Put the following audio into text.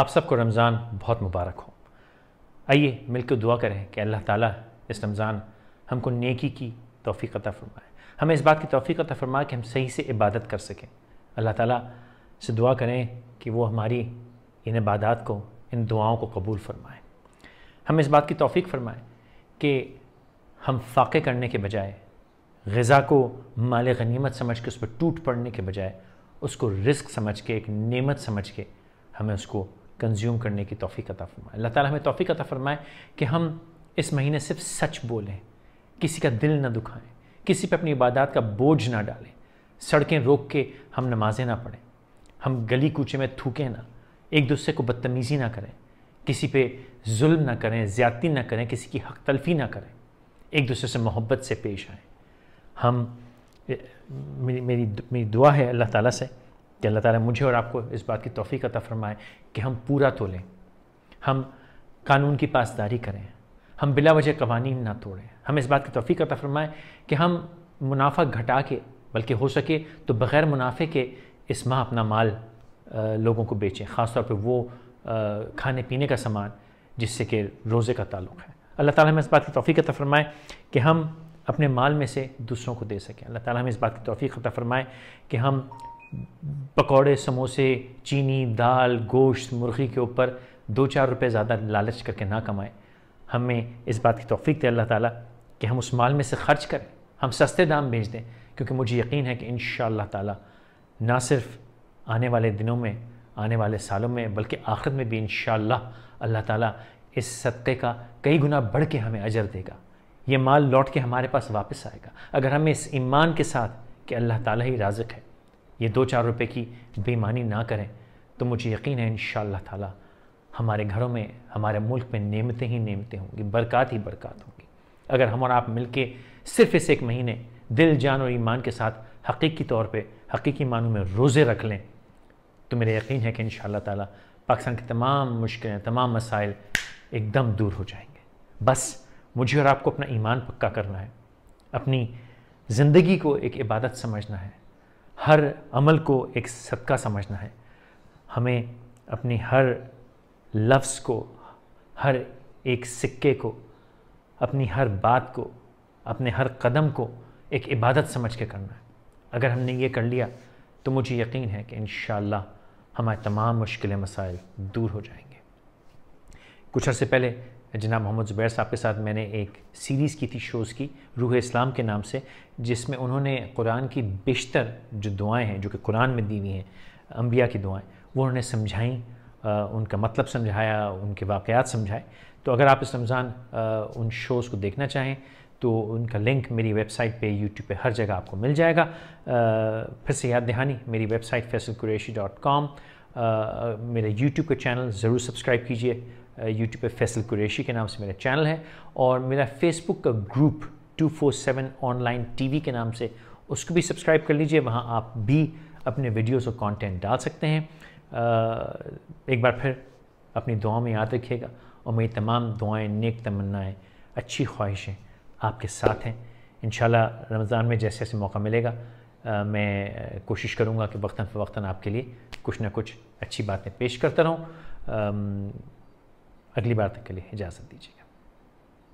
आप सबको रमज़ान बहुत मुबारक हो आइए मिलकर दुआ करें कि अल्लाह ताला इस रमज़ान हमको नेकी की तोफ़ी अता फरमाए हमें इस बात की तोफ़ी अता फरमाए कि हम सही से इबादत कर सकें अल्लाह ताला से दुआ करें कि वो हमारी इन इबादत को इन दुआओं को कबूल फरमाए हम इस बात की तोफ़ी फरमाए कि हम फाक़े करने के बजाय गज़ा को माल गनीमत समझ के उस पर टूट पड़ने के बजाय उसको रिस्क समझ के एक नेमत समझ के हमें उसको कंज्यूम करने की तोफ़ी अता फरमाए अल्लाह ताला हमें तोफ़ी अता फरमाए कि हम इस महीने सिर्फ सच बोलें किसी का दिल ना दुखाएं किसी पर अपनी इबादत का बोझ ना डालें सड़कें रोक के हम नमाज़ें ना पढ़ें हम गली कूचे में थूकें ना एक दूसरे को बदतमीज़ी ना करें किसी पे जुल्म ना करें ज़्यादती ना करें किसी की हक तलफी ना करें एक दूसरे से मोहब्बत से पेश आएँ हम मेरी मेरी दुआ है अल्लाह ताला से कि अल्लाह ताला मुझे और आपको इस बात की तोफ़ी अता फ़रमाए कि हम पूरा तोलें हम कानून की पासदारी करें हम बिला वजह कवानी ना तोड़ें हम इस बात की तोफ़ी अता फ़रमाए कि हम मुनाफा घटा के बल्कि हो सके तो बग़ैर मुनाफे के इस माह अपना माल आ, लोगों को बेचें खासतौर पर वो आ, खाने पीने का सामान जिससे कि रोज़े का ताल्लुक़ है अल्लाह ताला हमें इस बात की तोफ़ी अता फ़रमाए कि हम अपने माल में से दूसरों को दे सकें अल्लाह ताला हमें इस बात की तोफ़ी अता फ़रमाए कि हम पकौड़े समोसे चीनी दाल गोश्त मुर्गी के ऊपर दो चार रुपए ज़्यादा लालच करके ना कमाएं हमें इस बात की तोफ़ी दे अल्लाह ताला कि हम उस माल में से खर्च करें हम सस्ते दाम बेच दें क्योंकि मुझे यकीन है कि इन ताला ना सिर्फ आने वाले दिनों में आने वाले सालों में बल्कि आखिर में भी इन अल्लाह ताला इस सदक़े का कई गुना बढ़ के हमें अजर देगा ये माल लौट के हमारे पास वापस आएगा अगर हमें इस ईमान के साथ कि अल्लाह ताला ही राजिक है ये दो चार रुपए की बेईमानी ना करें तो मुझे यकीन है इन ताला हमारे घरों में हमारे मुल्क में नेमते ही नेमते होंगी बरकत ही बरकत होंगी अगर हम और आप मिल के सिर्फ इस एक महीने दिल जान और ईमान के साथ हकीकी तौर पर हकीकी मानों में रोज़े रख लें तो मेरा यकीन है कि इन ताला पाकिस्तान की तमाम मुश्किलें तमाम मसाइल एकदम दूर हो जाएंगे बस मुझे और आपको अपना ईमान पक्का करना है अपनी ज़िंदगी को एक इबादत समझना है हर अमल को एक सदका समझना है हमें अपनी हर लफ्ज़ को हर एक सिक्के को अपनी हर बात को अपने हर कदम को एक इबादत समझ के करना है अगर हमने ये कर लिया तो मुझे यकीन है कि इन हमारे तमाम मुश्किल मसाइल दूर हो जाएंगे कुछ अर्से पहले जनाब मोहम्मद ज़ुबैर साहब के साथ मैंने एक सीरीज़ की थी शोज़ की रूह इस्लाम के नाम से जिसमें उन्होंने कुरान की बेशतर जो दुआएं हैं जो कि कुरान में दी हुई हैं अम्बिया की दुआएं वो उन्होंने समझाई उनका मतलब समझाया उनके वाक़ात समझाए तो अगर आप इस रमज़ान उन शोज़ को देखना चाहें तो उनका लिंक मेरी वेबसाइट पे यूट्यूब पे हर जगह आपको मिल जाएगा आ, फिर से याद दहानी मेरी website Faisal Qureshi dot com मेरे यूट्यूब का चैनल ज़रूर सब्सक्राइब कीजिए यूट्यूब पे फैसल कुरेशी के नाम से मेरा चैनल है और मेरा फेसबुक का ग्रुप 247 ऑनलाइन टीवी के नाम से उसको भी सब्सक्राइब कर लीजिए वहाँ आप भी अपने वीडियोस और कंटेंट डाल सकते हैं एक बार फिर अपनी दुआ में याद रखिएगा और मेरी तमाम दुआएं नेक तमन्नाएं अच्छी ख्वाहिशें आपके साथ हैं इन रमज़ान में जैसे जैसे मौका मिलेगा मैं कोशिश करूँगा कि वक्ता फ़वक्ता आपके लिए कुछ ना कुछ अच्छी बातें पेश करता रहूँ अगली बार तक के लिए इजाज़त दीजिएगा